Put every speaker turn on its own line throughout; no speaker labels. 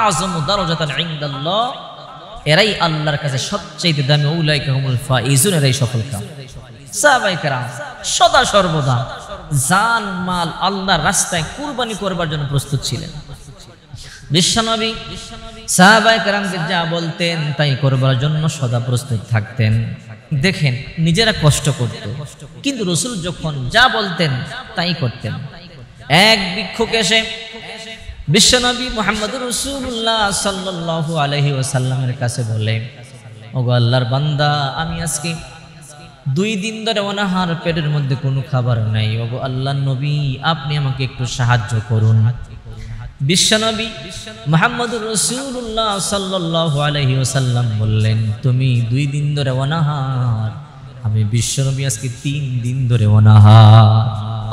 আজম দারজাতান ইনদাল্লাহ এরাই আল্লাহর কাছে সবচেয়ে দামি উলাইকা হুমুল ফাইজুন এরাই সফল কাম সাহাবাই কেরাম সদা সর্বদা জান মাল আল্লাহর রাস্তায় কুরবানি করবার জন্য প্রস্তুত ছিলেন বিশ্বনবী সাহাবাই কেরামকে যা বলতেন তাই করবার জন্য সদা প্রস্তুত থাকতেন দেখেন নিজেরা কষ্ট করত কিন্তু রসুল যখন যা বলতেন তাই করতেন এক ভিক্ষুক এসে বিশ্বনবী মোহাম্মদ রসুল্লাহ সাল্লাহ আলহি ওসাল্লামের কাছে বলে ওগো আল্লাহর বান্দা আমি আজকে দুই দিন ধরে অনাহার পেটের মধ্যে কোনো খাবার নাই ওগো আল্লাহ নবী আপনি আমাকে একটু সাহায্য করুন বিশ্বনবী মোহাম্মদ রসুল্লাহ সাল্লাহ আলহি ওসাল্লাম বললেন তুমি দুই দিন ধরে অনাহার আমি বিশ্বনবী আজকে তিন দিন ধরে অনাহার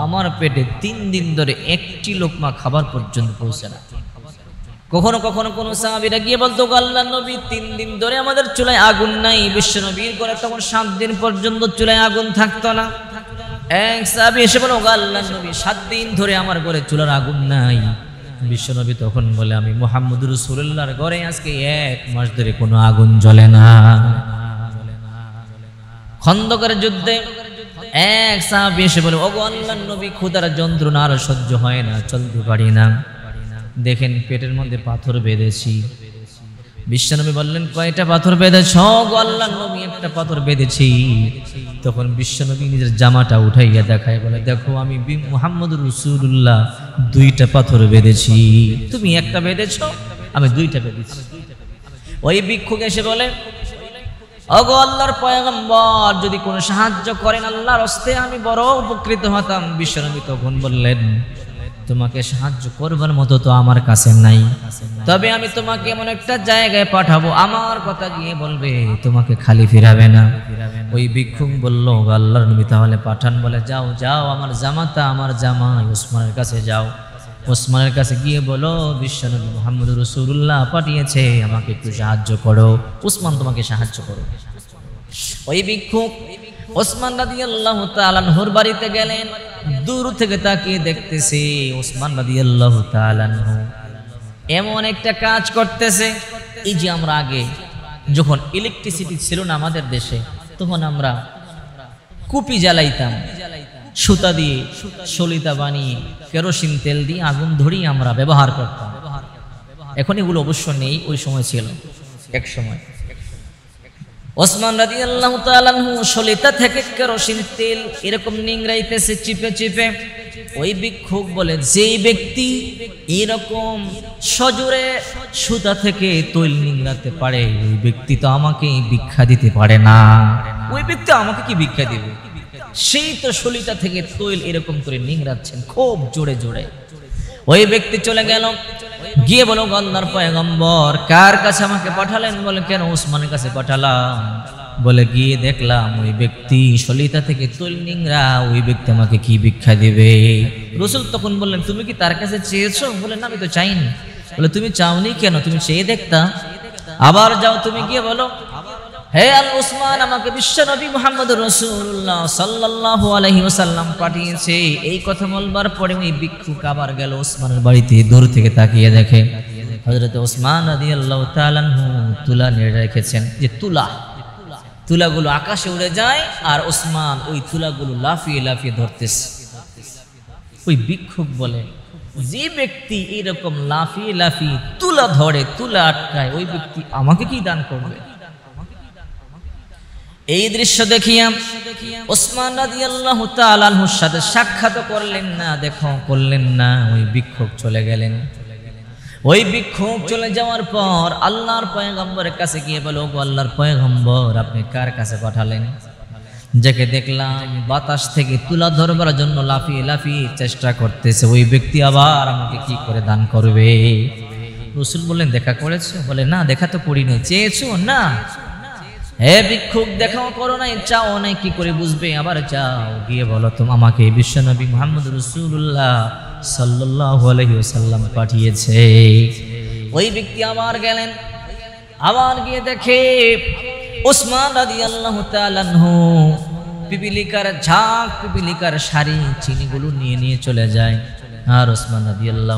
আমার পেটে তিন দিন ধরে একটি লোকমা খাবার পর্যন্ত পৌঁছে না কখনো কখনো কোনো সাহাবিরা গিয়ে বলতো আল্লাহ নবী তিন দিন ধরে আমাদের চুলায় আগুন নাই বিশ্ব নবীর করে তখন সাত দিন পর্যন্ত চুলায় আগুন থাকতো না এক সাহাবি এসে বলো আল্লাহ নবী সাত দিন ধরে আমার ঘরে চুলার আগুন নাই বিশ্বনবী তখন বলে আমি মোহাম্মদ রসুল্লাহর ঘরে আজকে এক মাস ধরে কোনো আগুন জ্বলে না খন্দকার যুদ্ধে এক সাহাবি এসে বলে ওগো আল্লাহ নবী ক্ষুদার যন্ত্রণা আর সহ্য হয় না চলতে পারি না দেখেন পেটের মধ্যে পাথর বেঁধেছি বিশ্বনবী বললেন কয়টা পাথর বেঁধেছ আল্লাহ নবী একটা পাথর বেঁধেছি তখন বিশ্বনবী নিজের জামাটা উঠাইয়া দেখায় বলে দেখো আমি মোহাম্মদ রসুল্লাহ দুইটা পাথর বেঁধেছি তুমি একটা বেঁধেছ আমি দুইটা বেঁধেছি ওই ভিক্ষুক এসে বলে অগো আল্লাহর পয়গম্বর যদি কোনো সাহায্য করেন আল্লাহর হস্তে আমি বড় উপকৃত হতাম বিশ্বনবী তখন বললেন তোমাকে সাহায্য করবার মতো তো আমার কাছে নাই তবে আমি তোমাকে এমন একটা জায়গায় পাঠাবো আমার কথা গিয়ে বলবে তোমাকে খালি ফিরাবে না ওই ভিক্ষুক বলল আল্লাহর নবী তাহলে পাঠান বলে যাও যাও আমার জামাতা আমার জামা উসমানের কাছে যাও ওসমানের কাছে গিয়ে বলো বিশ্বনবী মোহাম্মদ রসুল্লাহ পাঠিয়েছে আমাকে একটু সাহায্য করো ওসমান তোমাকে সাহায্য করো ওই বিক্ষোভ ওসমান রাদি আল্লাহ তালানহুর বাড়িতে গেলেন দূর থেকে তাকিয়ে দেখতেছে ওসমান রাদি আল্লাহ তালানহু এমন একটা কাজ করতেছে এই যে আমরা আগে যখন ইলেকট্রিসিটি ছিল না আমাদের দেশে তখন আমরা কুপি জ্বালাইতাম সুতা দিয়ে সলিতা বানিয়ে কেরোসিন তেল দিয়ে আগুন ধরিয়ে আমরা ব্যবহার করতাম এখন এগুলো অবশ্য নেই ওই সময় ছিল এক সময় ওসমান রাজি আল্লাহ সলিতা থেকে কেরোসিন তেল এরকম নিংড়াইতেছে চিপে চিপে ওই ভিক্ষুক বলে যেই ব্যক্তি এরকম সজোরে সুতা থেকে তৈল নিংড়াতে পারে ওই ব্যক্তি তো আমাকে ভিক্ষা দিতে পারে না ওই ব্যক্তি আমাকে কি ভিক্ষা দেবে সেই তো সলিতা থেকে তৈল এরকম করে নিংড়াচ্ছেন খুব জোরে জোরে ওই ব্যক্তি চলে গেল গিয়ে বলো গন্ধার পয়গম্বর কার কাছে আমাকে পাঠালেন বলে কেন উসমানের কাছে পাঠালাম বলে গিয়ে দেখলাম ওই ব্যক্তি সলিতা থেকে নিংরা ওই ব্যক্তি আমাকে কি ভিক্ষা দেবে রসুল তখন বললেন তুমি কি তার কাছে চেয়েছো বলে না আমি তো চাইনি বলে তুমি চাওনি কেন তুমি চেয়ে দেখতা আবার যাও তুমি গিয়ে বলো হে আল উসমান আমাকে বিশ্ব নবী মোহাম্মদ রসুল্লাহ সাল্লাহ আলহি ওসাল্লাম পাঠিয়েছে এই কথা বলবার পরে ওই ভিক্ষুক আবার গেল ওসমানের বাড়িতে দূর থেকে তাকিয়ে দেখে হজরত ওসমান আদি আল্লাহ তালানহু তুলা নিয়ে রেখেছেন যে তুলা তুলাগুলো আকাশে উড়ে যায় আর ওসমান ওই তুলাগুলো লাফিয়ে লাফিয়ে ধরতেছে ওই ভিক্ষুক বলে যে ব্যক্তি এরকম লাফিয়ে লাফিয়ে তুলা ধরে তুলা আটকায় ওই ব্যক্তি আমাকে কি দান করবে এই দৃশ্য দেখিয়া ওসমান রাদিয়াল্লাহু তাআলার সাথে সাক্ষাৎ করলেন না দেখো করলেন না ওই বিক্ষোভ চলে গেলেন ওই বিক্ষোভ চলে যাওয়ার পর আল্লাহর পয়গম্বরের কাছে গিয়ে বলো আল্লাহর পয়গম্বর আপনি কার কাছে পাঠালেন যাকে দেখলাম বাতাস থেকে তুলা ধরবার জন্য লাফিয়ে লাফিয়ে চেষ্টা করতেছে ওই ব্যক্তি আবার আমাকে কি করে দান করবে রসুল বললেন দেখা করেছো বলে না দেখা তো করিনি চেয়েছো না হে ভিক্ষুক দেখাও করো নাই চাও নাই কি করে বুঝবে আবার চাও গিয়ে বলো তুমি আমাকে বিশ্বনবী মোহাম্মদ রসুল্লাহ সাল্লাহ আলহিউসাল্লাম পাঠিয়েছে ওই ব্যক্তি আবার গেলেন আবার গিয়ে দেখে ওসমান রাজি আল্লাহ পিপিলিকার ঝাঁক পিপিলিকার শাড়ি চিনিগুলো নিয়ে নিয়ে চলে যায় আর ওসমান রাজি আল্লাহ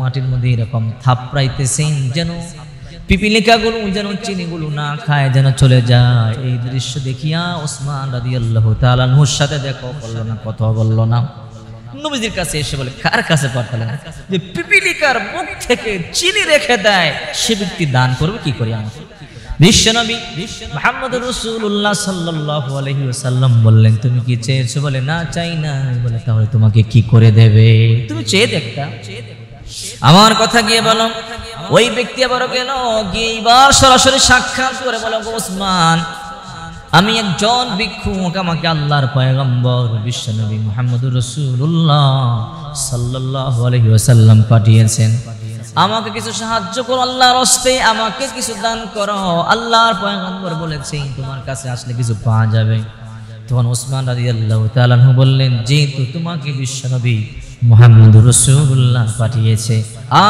মাটির মধ্যে এরকম থাপড়াইতেছেন যেন পিপিলিকাগুলো যেন চিনিগুলো না খায় যেন চলে যায় এই দৃশ্য দেখিয়া ওসমান রাজি আল্লাহ তালুর সাথে দেখো বললো না কথা বললো না নবীজির কাছে এসে বলে কার কাছে পাঠালেন যে পিপিলিকার মুখ থেকে চিনি রেখে দেয় সে ব্যক্তি দান করবে কি করে আমাকে বললেন তুমি কি চেয়েছো বলে না চাই না বলে তাহলে তোমাকে কি করে দেবে তুমি চেয়ে দেখতা আমার কথা গিয়ে বলো ওই ব্যক্তি আবার কেন গিয়ে সরাসরি সাক্ষাৎ করে বলো ওসমান আমি একজন ভিক্ষুক আমাকে আল্লাহর পয়গম্বর বিশ্বনবী মোহাম্মদুর রসুল্লাহ সাল্লাহ আলহিউসাল্লাম পাঠিয়েছেন আমাকে কিছু সাহায্য করো আল্লাহর হস্তে আমাকে কিছু দান করো আল্লাহর পয়গম্বর বলেছেন তোমার কাছে আসলে কিছু পাওয়া যাবে তখন ওসমান রাজি আল্লাহ তালু বললেন যেহেতু তোমাকে বিশ্বনবী মোহাম্মদ রসুল্লাহ পাঠিয়েছে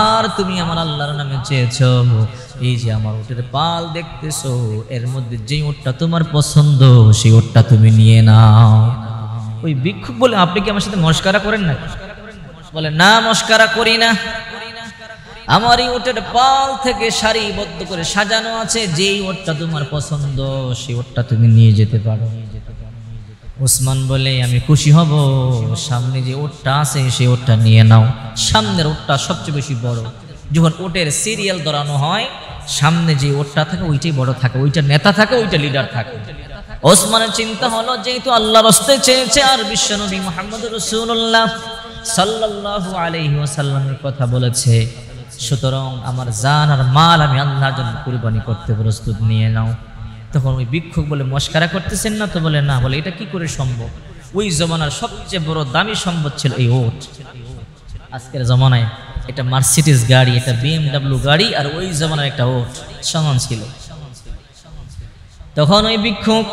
আর তুমি আমার আল্লাহর নামে চেয়েছ এই যে আমার উটের পাল দেখতেছো এর মধ্যে যে উটটা তোমার পছন্দ সেই উটটা তুমি নিয়ে নাও ওই ভিক্ষুক বলে আপনি কি আমার সাথে মস্কারা করেন না বলে না মস্কারা করি না আমার এই ওটের পাল থেকে সারিবদ্ধ করে সাজানো আছে যেই ওটটা তোমার পছন্দ সেই ওটটা তুমি নিয়ে যেতে পারো উসমান বলে আমি খুশি হব সামনে যে ওটটা আছে সে ওটটা নিয়ে নাও সামনের ওটটা সবচেয়ে বেশি বড় যখন ওটের সিরিয়াল ধরানো হয় সামনে যে ওটটা থাকে ওইটাই বড় থাকে ওইটা নেতা থাকে ওইটা লিডার থাকে ওসমানের চিন্তা হলো যেহেতু আল্লাহ রস্তে চেয়েছে আর বিশ্ব নবী মোহাম্মদ রসুল্লাহ সাল্লু আলহি কথা বলেছে সুতরাং আমার জান আর মাল আমি আল্লাহর জন্য কুরবানি করতে প্রস্তুত নিয়ে নাও তখন ওই বিক্ষোভ বলে মস্কারা করতেছেন না তো বলে না বলে এটা কি করে সম্ভব ওই জমানার সবচেয়ে বড় দামি সম্পদ ছিল এই ওট আজকের জমানায় এটা মার্সিডিস গাড়ি এটা বিএমডাব্লিউ গাড়ি আর ওই জমানার একটা ওট সমান ছিল তখন ওই বিক্ষোভ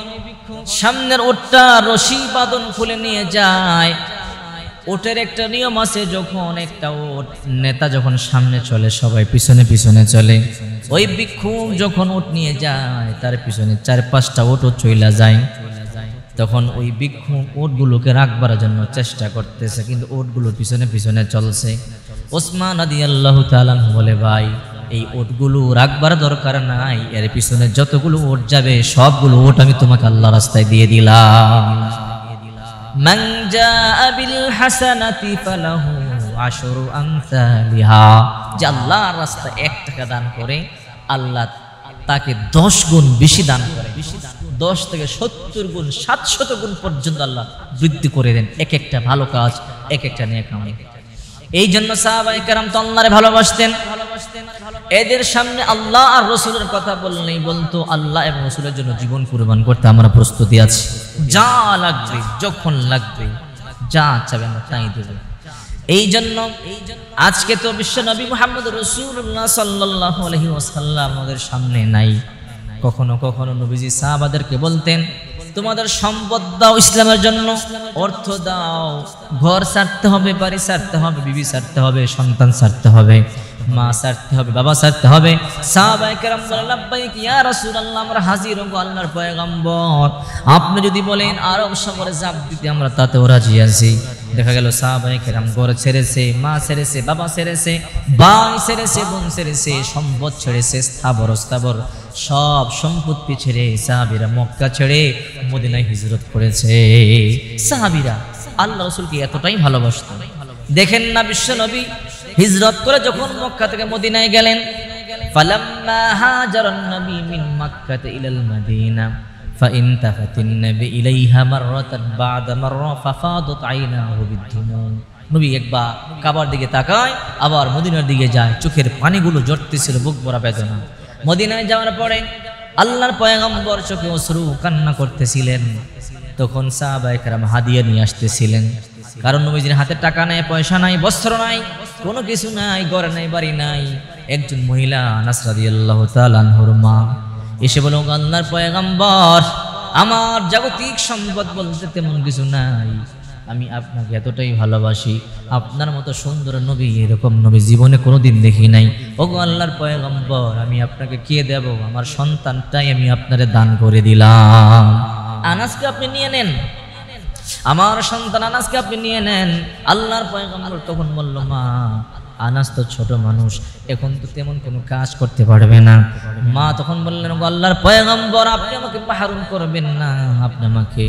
সামনের ওটটা রশি বাদন খুলে নিয়ে যায় ওটের একটা নিয়ম আছে যখন একটা ওট নেতা যখন সামনে চলে সবাই পিছনে পিছনে চলে ওই বিক্ষোভ যখন ওট নিয়ে যায় তার পিছনে চার পাঁচটা ওটও চইলা যায় তখন ওই বিক্ষোভ ওটগুলোকে রাখবার জন্য চেষ্টা করতেছে কিন্তু ওটগুলো পিছনে পিছনে চলছে ওসমান আদি আল্লাহ তালান বলে ভাই এই ওটগুলো রাখবার দরকার নাই এর পিছনে যতগুলো ওট যাবে সবগুলো ওট আমি তোমাকে আল্লাহ রাস্তায় দিয়ে দিলাম من جاء بالحسنة فله عشر أمثالها যে আল্লাহর রাস্তায় এক টাকা দান করে আল্লাহ তাকে দশ গুণ বেশি দান করে দশ থেকে সত্তর গুণ সাতশত গুণ পর্যন্ত আল্লাহ বৃদ্ধি করে দেন এক একটা ভালো কাজ এক একটা নিয়ে কামাই এই জন্য সাহাবাহিকার তো আল্লাহরে ভালোবাসতেন এদের সামনে আল্লাহ আর রসুলের কথা বললেই বলতো আল্লাহ এবং রসুলের জন্য জীবন কুরবান করতে আমরা প্রস্তুতি আছি যা লাগবে যখন লাগবে যা চাবে আমরা তাই দেবে এই জন্য আজকে তো বিশ্ব নবী মোহাম্মদ রসুল্লাহ সাল্লাহ আলহি আমাদের সামনে নাই কখনো কখনো নবীজি সাহাবাদেরকে বলতেন তোমাদের সম্পদ দাও ইসলামের জন্য অর্থ দাও ঘর ছাড়তে হবে বাড়ি ছাড়তে হবে বিবি ছাড়তে হবে সন্তান ছাড়তে হবে মা সারতে হবে বাবা সারতে হবে আমরা হাজির আপনি যদি বলেন আরব সবরে জাপ দিতে আমরা তাতেও রাজি আছি দেখা গেল সাহাবাহিক রাম গড় ছেড়েছে মা ছেড়েছে বাবা ছেড়েছে বাং ছেড়েছে বোন ছেড়েছে সম্পদ ছেড়েছে স্থাবর স্থাবর সব সম্পত্তি ছেড়ে সাহাবিরা মক্কা ছেড়ে মদিনায় হিজরত করেছে সাহাবিরা আল্লাহ রসুলকে এতটাই ভালোবাসত দেখেন না বিশ্ব নবী হিজরত করে যখন মক্কা থেকে মদিনায় গেলেন فلما هاجر النبي من مكة إلى المدينة فانتفت النبي إليها مرة بعد مرة ففاضت عيناه بالدموع কাবার দিকে তাকায় আবার মদিনার দিকে যায় চোখের পানিগুলো জড়তেছিল বুক ভরা বেদনা মদিনায় যাওয়ার পরে আল্লাহর পয়গম্বর চোখে অশ্রু কান্না করতেছিলেন তখন সাহাবায়ে কেরাম হাদিয়া নিয়ে আসতেছিলেন কারণ নবীজির হাতে টাকা নাই পয়সা নাই বস্ত্র নাই কোনো কিছু নাই ঘর নাই বাড়ি নাই একজন মহিলা নাসরাদি আল্লাহ তালানহর মা এসে বলো গান্নার পয়গাম্বর আমার জাগতিক সম্পদ বলতে তেমন কিছু নাই আমি আপনাকে এতটাই ভালোবাসি আপনার মতো সুন্দর নবী এরকম নবী জীবনে কোনো দিন দেখি নাই ও আল্লাহর পয়গম্বর আমি আপনাকে কে দেব আমার সন্তানটাই আমি আপনারে দান করে দিলাম আনাজকে আপনি নিয়ে নেন আমার সন্তান আনাসকে আপনি নিয়ে নেন আল্লাহর পয়গম্বর তখন বললো মা আনাস তো ছোট মানুষ এখন তো তেমন কোনো কাজ করতে পারবে না মা তখন বললেন আল্লাহর পয়গম্বর আপনি আমাকে পাহারুন করবেন না আপনি আমাকে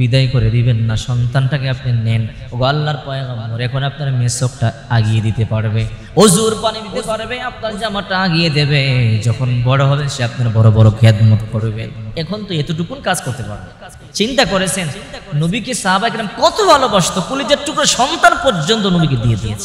বিদায় করে দিবেন না সন্তানটাকে আপনি নেন ও আল্লাহর পয়গাম্বর এখন আপনার মেসকটা আগিয়ে দিতে পারবে ওজুর পানি দিতে পারবে আপনার জামাটা আগিয়ে দেবে যখন বড় হবে সে আপনার বড় বড় খেদমত করবে এখন তো এতটুকুন কাজ করতে পারবে চিন্তা করেছেন নবীকে সাহাবাহাম কত ভালোবাসতো পুলিশের টুকরো সন্তান পর্যন্ত নবীকে দিয়ে দিয়েছে